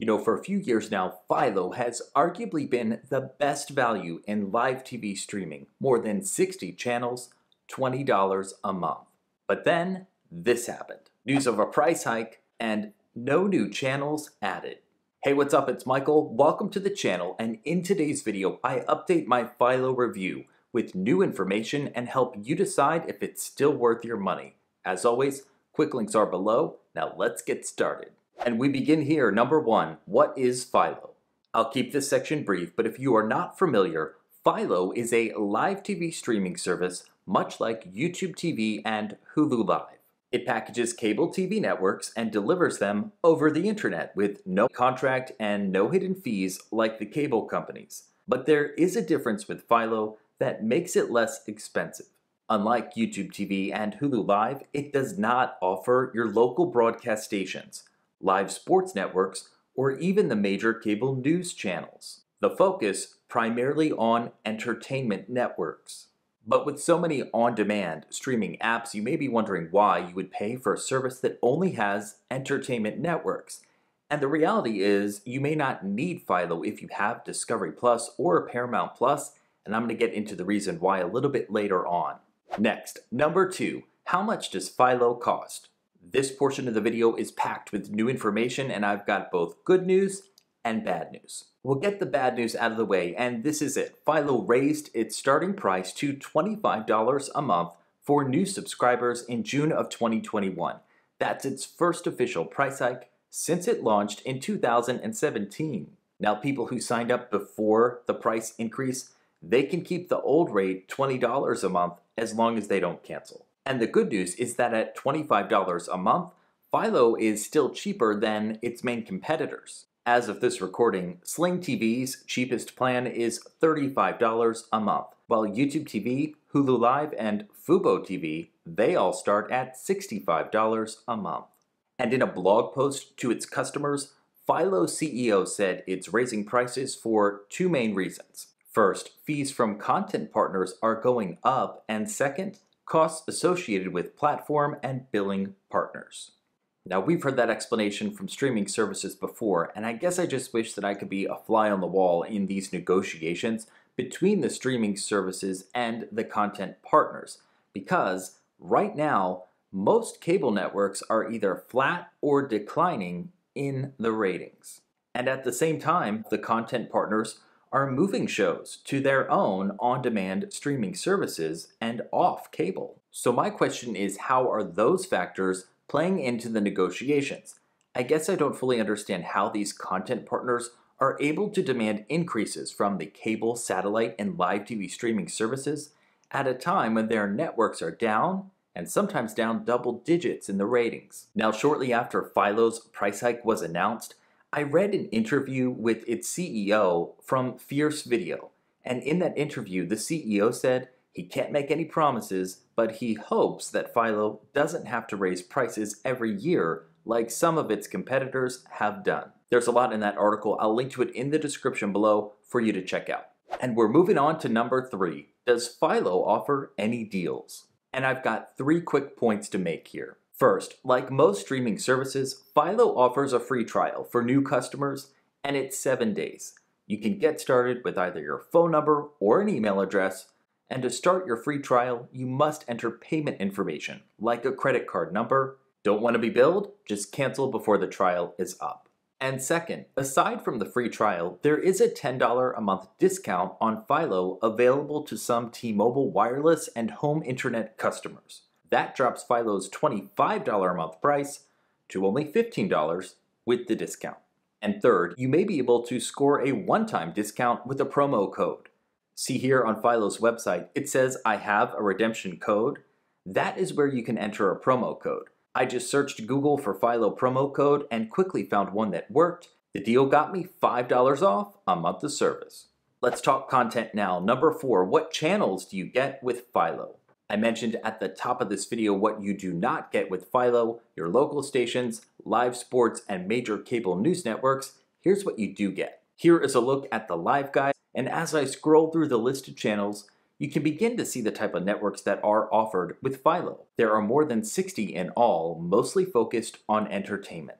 You know, for a few years now, Philo has arguably been the best value in live TV streaming, more than 60 channels, $20 a month. But then this happened news of a price hike and no new channels added. Hey, what's up? It's Michael. Welcome to the channel, and in today's video, I update my Philo review with new information and help you decide if it's still worth your money. As always, quick links are below. Now let's get started. And we begin here. Number one, what is Philo? I'll keep this section brief, but if you are not familiar, Philo is a live TV streaming service much like YouTube TV and Hulu Live. It packages cable TV networks and delivers them over the internet with no contract and no hidden fees like the cable companies. But there is a difference with Philo that makes it less expensive. Unlike YouTube TV and Hulu Live, it does not offer your local broadcast stations, live sports networks, or even the major cable news channels. The focus primarily on entertainment networks. But with so many on demand streaming apps, you may be wondering why you would pay for a service that only has entertainment networks. And the reality is, you may not need Philo if you have Discovery Plus or Paramount Plus, and I'm going to get into the reason why a little bit later on. Next, number two, how much does Philo cost? This portion of the video is packed with new information and I've got both good news and bad news. We'll get the bad news out of the way and this is it. Philo raised its starting price to $25 a month for new subscribers in June of 2021. That's its first official price hike since it launched in 2017. Now people who signed up before the price increase, they can keep the old rate $20 a month as long as they don't cancel. And the good news is that at $25 a month, Philo is still cheaper than its main competitors. As of this recording, Sling TV's cheapest plan is $35 a month, while YouTube TV, Hulu Live, and Fubo TV, they all start at $65 a month. And in a blog post to its customers, Philo CEO said it's raising prices for two main reasons. First, fees from content partners are going up, and second, costs associated with platform and billing partners. Now, we've heard that explanation from streaming services before, and I guess I just wish that I could be a fly on the wall in these negotiations between the streaming services and the content partners, because right now, most cable networks are either flat or declining in the ratings. And at the same time, the content partners are moving shows to their own on demand streaming services and off cable. So, my question is how are those factors playing into the negotiations? I guess I don't fully understand how these content partners are able to demand increases from the cable, satellite, and live TV streaming services at a time when their networks are down and sometimes down double digits in the ratings. Now, shortly after Philo's price hike was announced, I read an interview with its CEO from Fierce Video, and in that interview, the CEO said he can't make any promises, but he hopes that Philo doesn't have to raise prices every year like some of its competitors have done. There's a lot in that article. I'll link to it in the description below for you to check out. And we're moving on to number three. Does Philo offer any deals? And I've got three quick points to make here. First, like most streaming services, Philo offers a free trial for new customers, and it's seven days. You can get started with either your phone number or an email address, and to start your free trial, you must enter payment information, like a credit card number. Don't want to be billed? Just cancel before the trial is up. And second, aside from the free trial, there is a $10 a month discount on Philo available to some T Mobile wireless and home internet customers. That drops Philo's $25 a month price to only $15 with the discount. And third, you may be able to score a one-time discount with a promo code. See here on Philo's website, it says I have a redemption code. That is where you can enter a promo code. I just searched Google for Philo promo code and quickly found one that worked. The deal got me $5 off a month of service. Let's talk content now. Number four, what channels do you get with Philo? I mentioned at the top of this video what you do not get with Philo, your local stations, live sports, and major cable news networks. Here's what you do get. Here is a look at the live guide, and as I scroll through the list of channels, you can begin to see the type of networks that are offered with Philo. There are more than 60 in all, mostly focused on entertainment.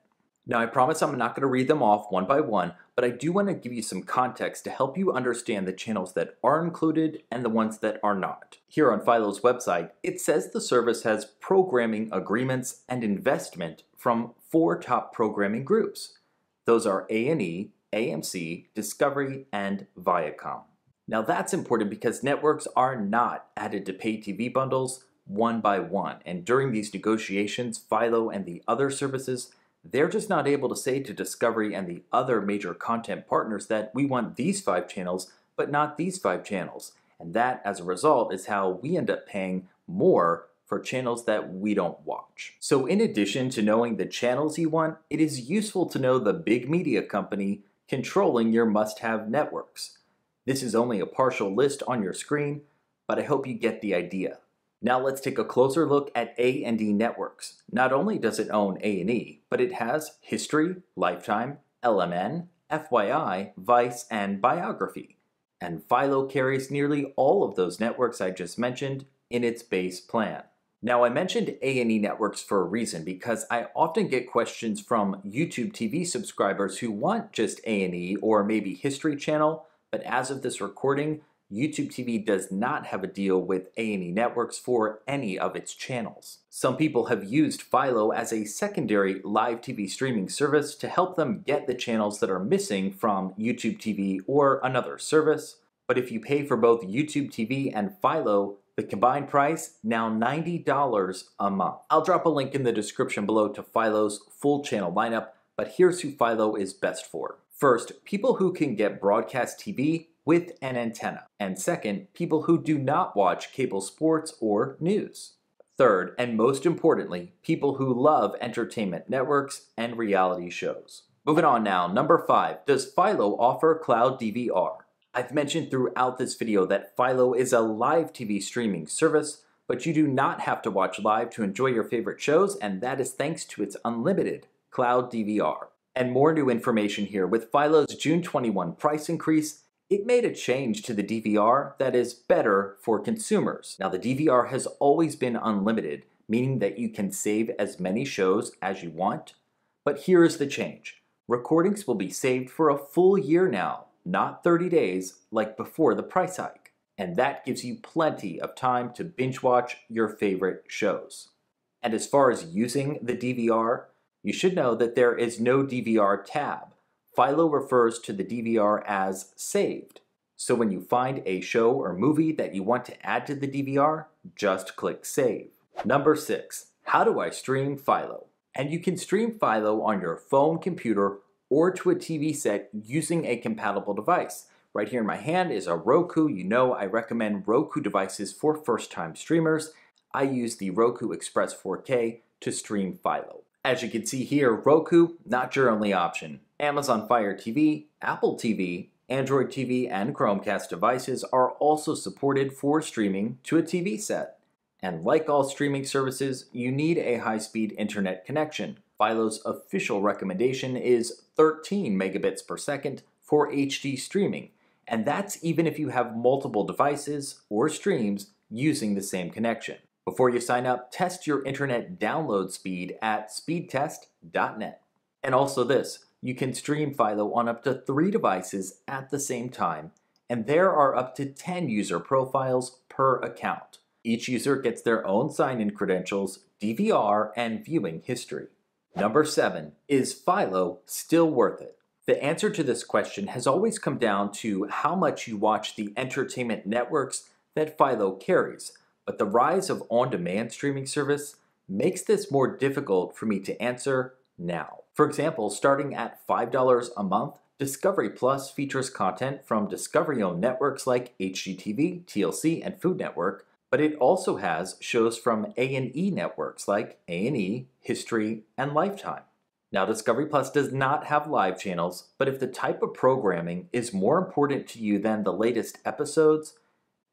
Now I promise I'm not going to read them off one by one, but I do want to give you some context to help you understand the channels that are included and the ones that are not. Here on Philo's website, it says the service has programming agreements and investment from four top programming groups. Those are A&E, AMC, Discovery, and Viacom. Now that's important because networks are not added to pay TV bundles one by one, and during these negotiations, Philo and the other services they're just not able to say to Discovery and the other major content partners that we want these five channels, but not these five channels. And that, as a result, is how we end up paying more for channels that we don't watch. So in addition to knowing the channels you want, it is useful to know the big media company controlling your must-have networks. This is only a partial list on your screen, but I hope you get the idea. Now let's take a closer look at A&E Networks. Not only does it own A&E, but it has History, Lifetime, LMN, FYI, Vice, and Biography. And Philo carries nearly all of those networks I just mentioned in its base plan. Now I mentioned A&E Networks for a reason because I often get questions from YouTube TV subscribers who want just A&E or maybe History Channel, but as of this recording, YouTube TV does not have a deal with A&E Networks for any of its channels. Some people have used Philo as a secondary live TV streaming service to help them get the channels that are missing from YouTube TV or another service. But if you pay for both YouTube TV and Philo, the combined price, now $90 a month. I'll drop a link in the description below to Philo's full channel lineup, but here's who Philo is best for. First, people who can get broadcast TV with an antenna. And second, people who do not watch cable sports or news. Third, and most importantly, people who love entertainment networks and reality shows. Moving on now, number five, does Philo offer cloud DVR? I've mentioned throughout this video that Philo is a live TV streaming service, but you do not have to watch live to enjoy your favorite shows, and that is thanks to its unlimited cloud DVR. And more new information here. With Philo's June 21 price increase, it made a change to the DVR that is better for consumers. Now, the DVR has always been unlimited, meaning that you can save as many shows as you want. But here is the change. Recordings will be saved for a full year now, not 30 days like before the price hike. And that gives you plenty of time to binge watch your favorite shows. And as far as using the DVR, you should know that there is no DVR tab. Philo refers to the DVR as saved. So when you find a show or movie that you want to add to the DVR, just click save. Number six, how do I stream Philo? And you can stream Philo on your phone, computer, or to a TV set using a compatible device. Right here in my hand is a Roku. You know I recommend Roku devices for first-time streamers. I use the Roku Express 4K to stream Philo. As you can see here, Roku, not your only option. Amazon Fire TV, Apple TV, Android TV, and Chromecast devices are also supported for streaming to a TV set. And like all streaming services, you need a high-speed internet connection. Philo's official recommendation is 13 megabits per second for HD streaming, and that's even if you have multiple devices or streams using the same connection. Before you sign up, test your internet download speed at speedtest.net. And also this, you can stream Philo on up to three devices at the same time, and there are up to 10 user profiles per account. Each user gets their own sign-in credentials, DVR, and viewing history. Number seven, is Philo still worth it? The answer to this question has always come down to how much you watch the entertainment networks that Philo carries, but the rise of on-demand streaming service makes this more difficult for me to answer now. For example, starting at $5 a month, Discovery Plus features content from Discovery-owned networks like HGTV, TLC, and Food Network, but it also has shows from A&E networks like A&E, History, and Lifetime. Now, Discovery Plus does not have live channels, but if the type of programming is more important to you than the latest episodes,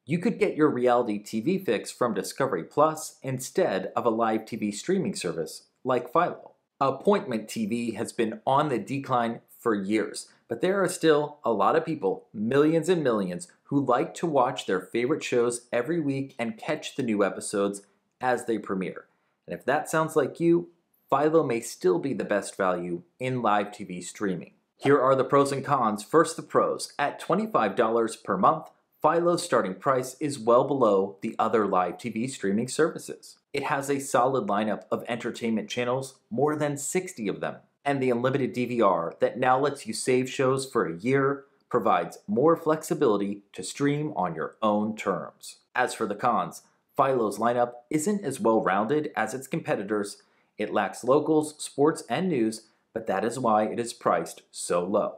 you could get your reality TV fix from Discovery Plus instead of a live TV streaming service like Philo. Appointment TV has been on the decline for years, but there are still a lot of people, millions and millions, who like to watch their favorite shows every week and catch the new episodes as they premiere. And if that sounds like you, Philo may still be the best value in live TV streaming. Here are the pros and cons. First, the pros. At $25 per month, Philo's starting price is well below the other live TV streaming services. It has a solid lineup of entertainment channels, more than 60 of them, and the unlimited DVR that now lets you save shows for a year provides more flexibility to stream on your own terms. As for the cons, Philo's lineup isn't as well rounded as its competitors. It lacks locals, sports, and news, but that is why it is priced so low.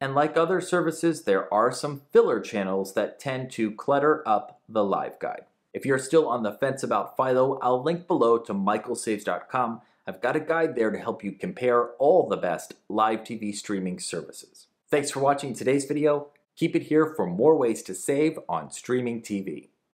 And like other services, there are some filler channels that tend to clutter up the live guide. If you're still on the fence about Philo, I'll link below to michaelsaves.com. I've got a guide there to help you compare all the best live TV streaming services. Thanks for watching today's video. Keep it here for more ways to save on streaming TV.